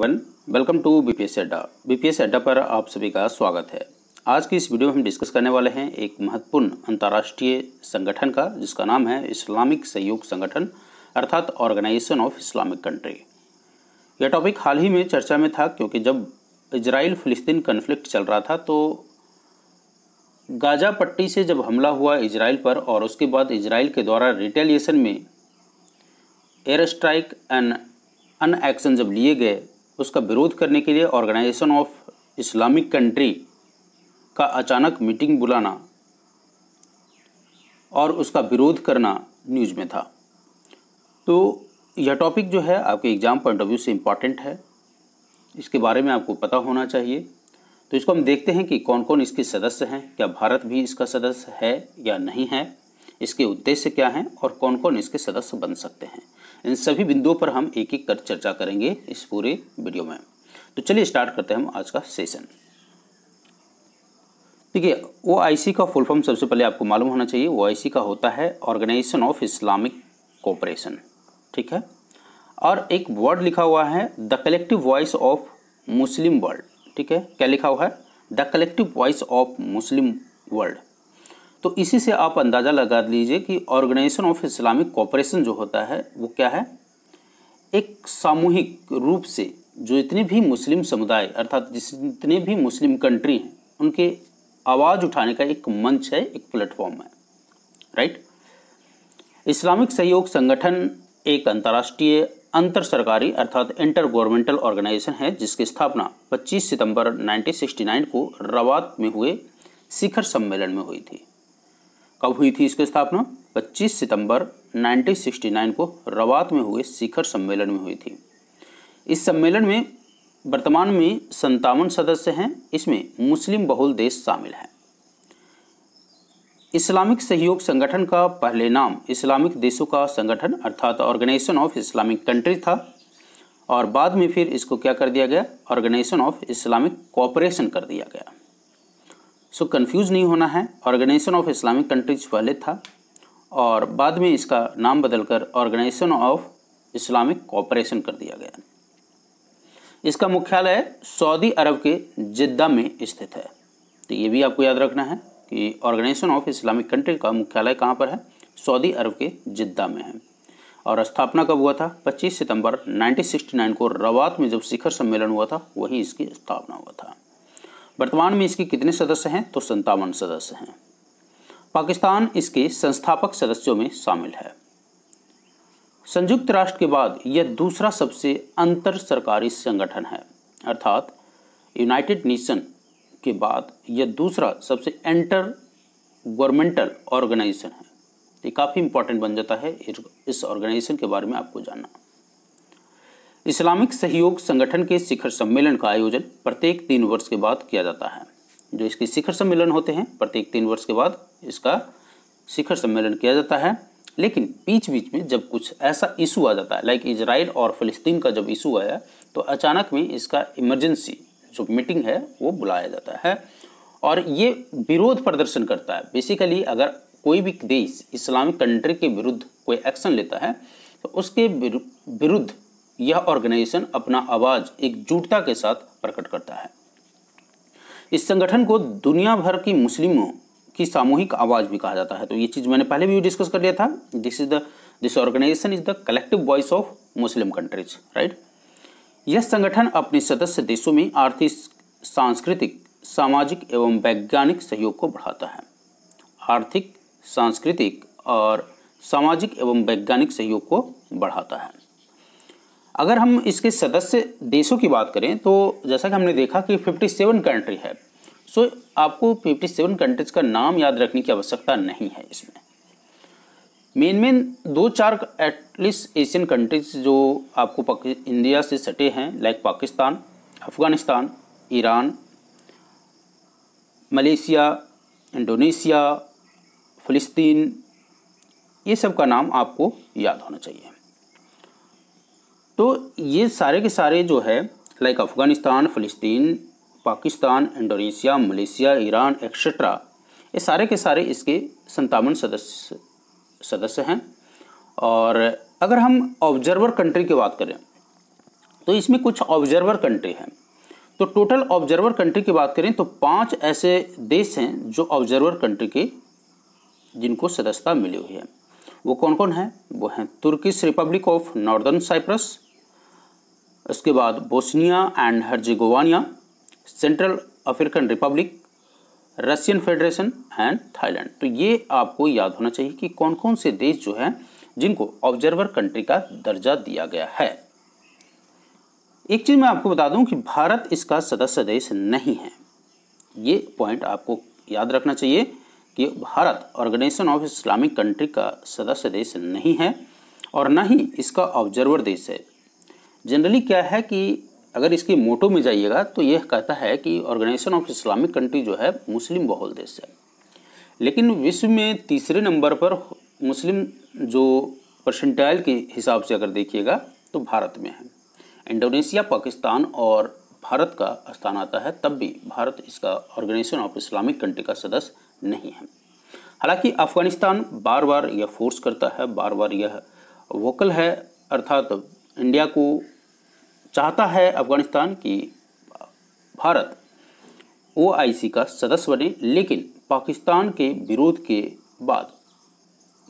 one welcome to B P S Adda B P S Adda पर आप सभी का स्वागत है आज की इस वीडियो में हम डिस्कस करने वाले हैं एक महत्वपूर्ण अंतर्राष्ट्रीय संगठन का जिसका नाम है इस्लामिक सहयोग संगठन अर्थात ऑर्गेनाइजेशन ऑफ इस्लामिक कंट्री यह टॉपिक हाल ही में चर्चा में था क्योंकि जब इसराइल फिलिस्तीन कन्फ्लिक्ट चल रहा था तो गाजा पट्टी से जब हमला हुआ इसराइल पर और उसके बाद इसराइल के द्वारा रिटेलिएशन में air strike and an action जब लिए गए उसका विरोध करने के लिए ऑर्गेनाइजेशन ऑफ इस्लामिक कंट्री का अचानक मीटिंग बुलाना और उसका विरोध करना न्यूज में था तो यह टॉपिक जो है आपके एग्ज़ाम पॉइंट ऑफ व्यू से इम्पॉर्टेंट है इसके बारे में आपको पता होना चाहिए तो इसको हम देखते हैं कि कौन कौन इसके सदस्य हैं क्या भारत भी इसका सदस्य है या नहीं है इसके उद्देश्य क्या हैं और कौन कौन इसके सदस्य बन सकते हैं इन सभी बिंदुओं पर हम एक एक कर चर्चा करेंगे इस पूरे वीडियो में तो चलिए स्टार्ट करते हैं हम आज का सेशन देखिए ओ का फुल फॉर्म सबसे पहले आपको मालूम होना चाहिए ओ का होता है ऑर्गेनाइजेशन ऑफ इस्लामिक कोऑपरेशन ठीक है और एक वर्ड लिखा हुआ है the collective voice of Muslim world ठीक है क्या लिखा हुआ है the collective voice of Muslim world तो इसी से आप अंदाज़ा लगा लीजिए कि ऑर्गेनाइजेशन ऑफ इस्लामिक कॉपरेशन जो होता है वो क्या है एक सामूहिक रूप से जो इतने भी मुस्लिम समुदाय अर्थात जितने भी मुस्लिम कंट्री हैं उनके आवाज़ उठाने का एक मंच है एक प्लेटफॉर्म है राइट इस्लामिक सहयोग संगठन एक अंतर्राष्ट्रीय अंतर सरकारी अर्थात इंटर गवर्नमेंटल ऑर्गेनाइजेशन है जिसकी स्थापना 25 सितंबर 1969 को रवात में हुए शिखर सम्मेलन में हुई थी कब हुई थी इसकी स्थापना 25 सितंबर 1969 को रवात में हुए शिखर सम्मेलन में हुई थी इस सम्मेलन में वर्तमान में संतावन सदस्य हैं इसमें मुस्लिम बहुल देश शामिल हैं इस्लामिक सहयोग संगठन का पहले नाम इस्लामिक देशों का संगठन अर्थात ऑर्गेनाइजेशन ऑफ इस्लामिक कंट्री था और बाद में फिर इसको क्या कर दिया गया ऑर्गेनाइजेशन ऑफ इस्लामिक कॉपरेशन कर दिया गया सो कंफ्यूज नहीं होना है ऑर्गेनाइजेशन ऑफ इस्लामिक कंट्रीज पहले था और बाद में इसका नाम बदलकर ऑर्गेनाइजेशन ऑफ इस्लामिक कॉपरेशन कर दिया गया इसका मुख्यालय सऊदी अरब के जिद्दा में स्थित है तो ये भी आपको याद रखना है कि ऑर्गेनाइजेशन ऑफ इस्लामिक कंट्री का मुख्यालय कहाँ पर है सऊदी अरब के जिद्दा में है और स्थापना कब हुआ था 25 सितंबर 1969 को रवात में जब शिखर सम्मेलन हुआ था वहीं इसकी स्थापना हुआ था वर्तमान में इसके कितने सदस्य हैं तो संतावन सदस्य हैं पाकिस्तान इसके संस्थापक सदस्यों में शामिल है संयुक्त राष्ट्र के बाद यह दूसरा सबसे अंतर सरकारी संगठन है अर्थात यूनाइटेड नेशन के बाद यह दूसरा सबसे एंटर गवर्नमेंटल ऑर्गेनाइजेशन है ये काफ़ी इंपॉर्टेंट बन जाता है इस ऑर्गेनाइजेशन के बारे में आपको जानना इस्लामिक सहयोग संगठन के शिखर सम्मेलन का आयोजन प्रत्येक तीन वर्ष के बाद किया जाता है जो इसके शिखर सम्मेलन होते हैं प्रत्येक तीन वर्ष के बाद इसका शिखर सम्मेलन किया जाता है लेकिन बीच बीच में जब कुछ ऐसा इशू आ जाता है लाइक इसराइल और फ़लस्तीन का जब इशू आया तो अचानक में इसका इमरजेंसी जो मीटिंग है वो बुलाया जाता है और ये विरोध प्रदर्शन करता है बेसिकली अगर कोई भी देश इस्लामिक कंट्री के विरुद्ध कोई एक्शन लेता है तो उसके विरुद्ध यह ऑर्गेनाइजेशन अपना आवाज एकजुटता के साथ प्रकट करता है इस संगठन को दुनिया भर की मुस्लिमों की सामूहिक आवाज़ भी कहा जाता है तो ये चीज़ मैंने पहले भी डिस्कस कर लिया था this is the this organisation is the collective voice of Muslim countries right यह संगठन अपने सदस्य देशों में आर्थिक सांस्कृतिक सामाजिक एवं वैज्ञानिक सहयोग को बढ़ाता है आर्थिक सांस्कृतिक और सामाजिक एवं वैज्ञानिक सहयोग को बढ़ाता है अगर हम इसके सदस्य देशों की बात करें तो जैसा कि हमने देखा कि 57 कंट्री है सो so, आपको 57 कंट्रीज का नाम याद रखने की आवश्यकता नहीं है इसमें मेन मेन दो चार एटलीस्ट एशियन कंट्रीज जो आपको इंडिया से सटे हैं like Pakistan Afghanistan Iran Malaysia Indonesia फ़लस्तीन ये सब का नाम आपको याद होना चाहिए तो ये सारे के सारे जो है लाइक अफ़गानिस्तान फ़लस्तीन Pakistan Indonesia Malaysia Iran etcetera ये सारे के सारे इसके संतावन सदस्य सदस्य हैं और अगर हम ऑब्जर्वर कंट्री की बात करें तो इसमें कुछ ऑब्जर्वर कंट्री हैं तो टोटल ऑब्जर्वर कंट्री की बात करें तो पांच ऐसे देश हैं जो ऑब्जर्वर कंट्री के जिनको सदस्यता मिली हुई है वो कौन कौन है वो हैं Turkish Republic of Northern Cyprus इसके बाद Bosnia and Herzegovina Central African Republic Russian Federation and Thailand तो ये आपको याद होना चाहिए कि कौन कौन से देश जो हैं जिनको ऑब्जर्वर कंट्री का दर्जा दिया गया है एक चीज़ मैं आपको बता दूं कि भारत इसका सदस्य देश नहीं है ये पॉइंट आपको याद रखना चाहिए कि Bharat organisation of Islamic country का सदस्य देश नहीं है और ना ही इसका ऑब्जर्वर देश है जनरली क्या है कि अगर इसके मोटो में जाइएगा तो यह कहता है कि ऑर्गेनाइजेशन ऑफ इस्लामिक कंट्री जो है मुस्लिम बहुल देश है लेकिन विश्व में तीसरे नंबर पर मुस्लिम जो परसेंटाइल के हिसाब से अगर देखिएगा तो भारत में है इंडोनेशिया पाकिस्तान और भारत का स्थान आता है तब भी भारत इसका ऑर्गेनाइजेशन ऑफ इस्लामिक कंट्री का सदस्य नहीं है हालांकि अफगानिस्तान बार बार यह फोर्स करता है बार बार यह वोकल है अर्थात इंडिया को चाहता है अफगानिस्तान कि भारत ओ का सदस्य बने लेकिन पाकिस्तान के विरोध के बाद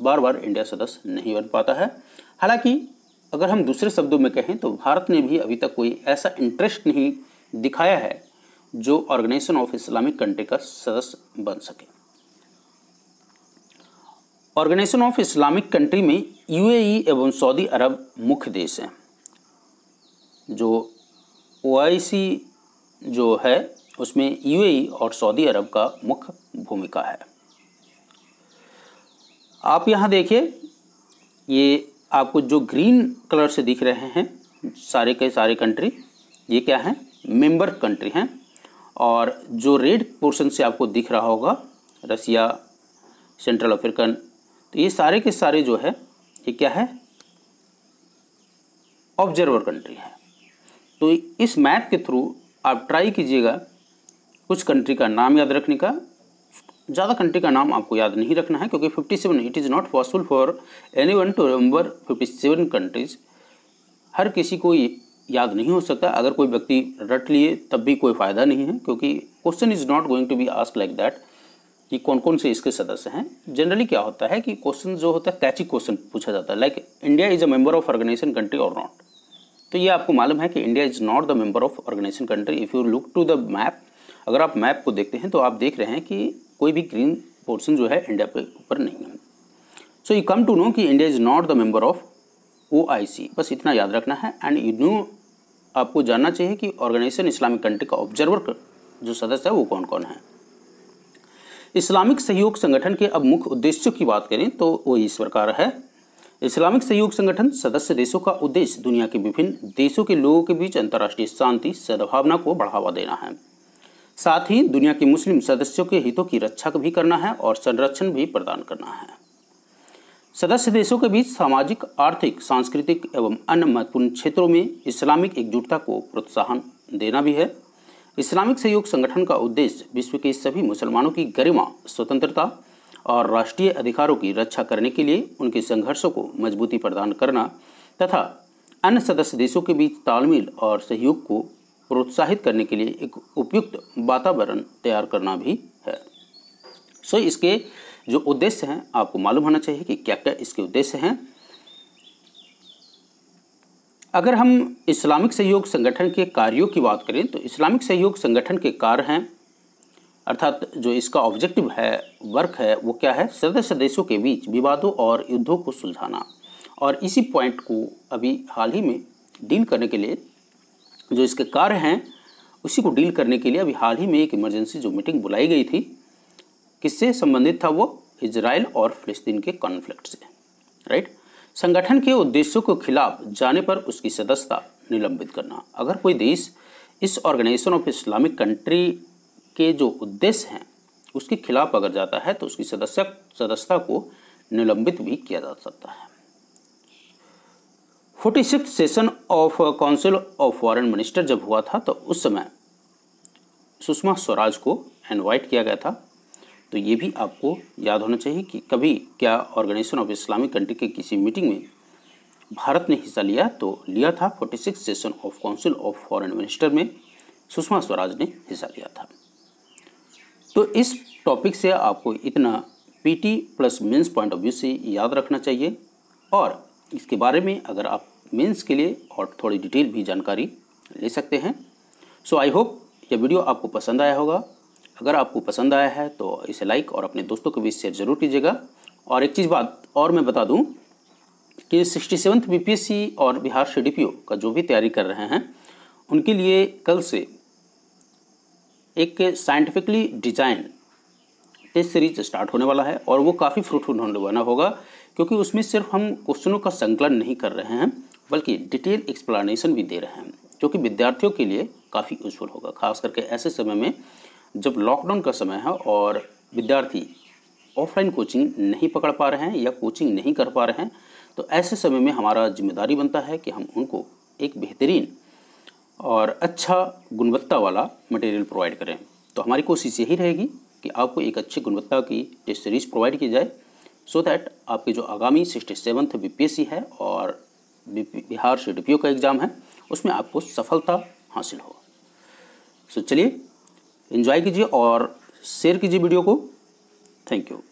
बार बार इंडिया सदस्य नहीं बन पाता है हालांकि अगर हम दूसरे शब्दों में कहें तो भारत ने भी अभी तक कोई ऐसा इंटरेस्ट नहीं दिखाया है जो ऑर्गेनाइजेशन ऑफ इस्लामिक कंट्री का सदस्य बन सके ऑर्गेनाइजेशन ऑफ इस्लामिक कंट्री में यूएई e एवं सऊदी अरब मुख्य देश हैं जो ओआईसी जो है उसमें यूएई e और सऊदी अरब का मुख्य भूमिका है आप यहाँ देखिए ये आपको जो ग्रीन कलर से दिख रहे हैं सारे के सारे कंट्री ये क्या है मेंबर कंट्री हैं और जो रेड पोर्शन से आपको दिख रहा होगा रसिया सेंट्रल अफ्रीकन तो ये सारे के सारे जो है ये क्या है ऑब्जर्वर कंट्री है तो इस मैप के थ्रू आप ट्राई कीजिएगा कुछ कंट्री का नाम याद रखने का ज़्यादा कंट्री का नाम आपको याद नहीं रखना है क्योंकि 57 it is not possible for any one two fifty 57 countries हर किसी को याद नहीं हो सकता अगर कोई व्यक्ति रट लिए तब भी कोई फ़ायदा नहीं है क्योंकि question is not going to be ask like that कि कौन कौन से इसके सदस्य हैं जनरली क्या होता है कि क्वेश्चन जो होता है कैची क्वेश्चन पूछा जाता है like India is a member of organisation country और नॉट तो ये आपको मालूम है कि India is not the member of organisation country if you look to the map अगर आप मैप को देखते हैं तो आप देख रहे हैं कि कोई भी ग्रीन पोर्शन जो है इंडिया के ऊपर नहीं है so you come to know कि India is not the member of O बस इतना याद रखना है एंड यू नो आपको जानना चाहिए कि ऑर्गेनाइजेशन इस्लामिक कंट्री का ऑब्जर्वर जो सदस्य है वो कौन कौन है इस्लामिक सहयोग संगठन के अब मुख्य उद्देश्यों की बात करें तो वो इस प्रकार है इस्लामिक सहयोग संगठन सदस्य देशों का उद्देश्य दुनिया के विभिन्न देशों के लोगों के बीच अंतर्राष्ट्रीय शांति सद्भावना को बढ़ावा देना है साथ ही दुनिया के मुस्लिम सदस्यों के हितों की रक्षा भी करना है और संरक्षण भी प्रदान करना है सदस्य देशों के बीच सामाजिक आर्थिक सांस्कृतिक एवं अन्य महत्वपूर्ण क्षेत्रों में इस्लामिक एकजुटता को प्रोत्साहन देना भी है इस्लामिक सहयोग संगठन का उद्देश्य विश्व के सभी मुसलमानों की गरिमा स्वतंत्रता और राष्ट्रीय अधिकारों की रक्षा करने के लिए उनके संघर्षों को मजबूती प्रदान करना तथा अन्य सदस्य देशों के बीच तालमेल और सहयोग को प्रोत्साहित करने के लिए एक उपयुक्त वातावरण तैयार करना भी है सो इसके जो उद्देश्य हैं आपको मालूम होना चाहिए कि क्या क्या इसके उद्देश्य हैं अगर हम इस्लामिक सहयोग संगठन के कार्यों की बात करें तो इस्लामिक सहयोग संगठन के कार्य हैं अर्थात जो इसका ऑब्जेक्टिव है वर्क है वो क्या है सदस्य देशों के बीच विवादों और युद्धों को सुलझाना और इसी पॉइंट को अभी हाल ही में डील करने के लिए जो इसके कार्य हैं उसी को डील करने के लिए अभी हाल ही में एक इमरजेंसी जो मीटिंग बुलाई गई थी किससे संबंधित था वो इसराइल और फिलिस्तीन के कॉन्फ्लिक्ट से राइट संगठन के उद्देश्यों के खिलाफ जाने पर उसकी सदस्यता निलंबित करना अगर कोई देश इस ऑर्गेनाइजेशन ऑफ इस्लामिक कंट्री के जो उद्देश्य हैं उसके खिलाफ अगर जाता है तो उसकी सदस्य सदस्यता को निलंबित भी किया जा सकता है forty six session of council of foreign minister जब हुआ था तो उस समय सुषमा स्वराज को इन्वाइट किया गया था तो ये भी आपको याद होना चाहिए कि कभी क्या ऑर्गेनाइजेशन ऑफ इस्लामिक कंट्री के किसी मीटिंग में भारत ने हिस्सा लिया तो लिया था forty six session of council of foreign minister में सुषमा स्वराज ने हिस्सा लिया था तो इस टॉपिक से आपको इतना PT plus mains point of view से याद रखना चाहिए और इसके बारे में अगर आप मेंस के लिए और थोड़ी डिटेल भी जानकारी ले सकते हैं सो आई होप यह वीडियो आपको पसंद आया होगा अगर आपको पसंद आया है तो इसे लाइक और अपने दोस्तों के बीच शेयर ज़रूर कीजिएगा और एक चीज़ बात और मैं बता दूं कि सिक्सटी सेवन्थ बी और बिहार सी का जो भी तैयारी कर रहे हैं उनके लिए कल से एक scientifically design test series start होने वाला है और वो काफ़ी फ्रूटफुल होने वाला होगा क्योंकि उसमें सिर्फ हम क्वेश्चनों का संकलन नहीं कर रहे हैं बल्कि डिटेल एक्सप्लानशन भी दे रहे हैं जो कि विद्यार्थियों के लिए काफ़ी यूजफुल होगा खास करके ऐसे समय में जब लॉकडाउन का समय है और विद्यार्थी ऑफलाइन कोचिंग नहीं पकड़ पा रहे हैं या कोचिंग नहीं कर पा रहे हैं तो ऐसे समय में हमारा जिम्मेदारी बनता है कि हम उनको एक बेहतरीन और अच्छा गुणवत्ता वाला मटेरियल प्रोवाइड करें तो हमारी कोशिश यही रहेगी कि आपको एक अच्छी गुणवत्ता की टेस्ट सीरीज प्रोवाइड की जाए सो so दैट आपके जो आगामी सिक्सटी सेवन्थ बी है और बिहार से डी का एग्ज़ाम है उसमें आपको सफलता हासिल हो सो so चलिए इन्जॉय कीजिए और शेयर कीजिए वीडियो को थैंक यू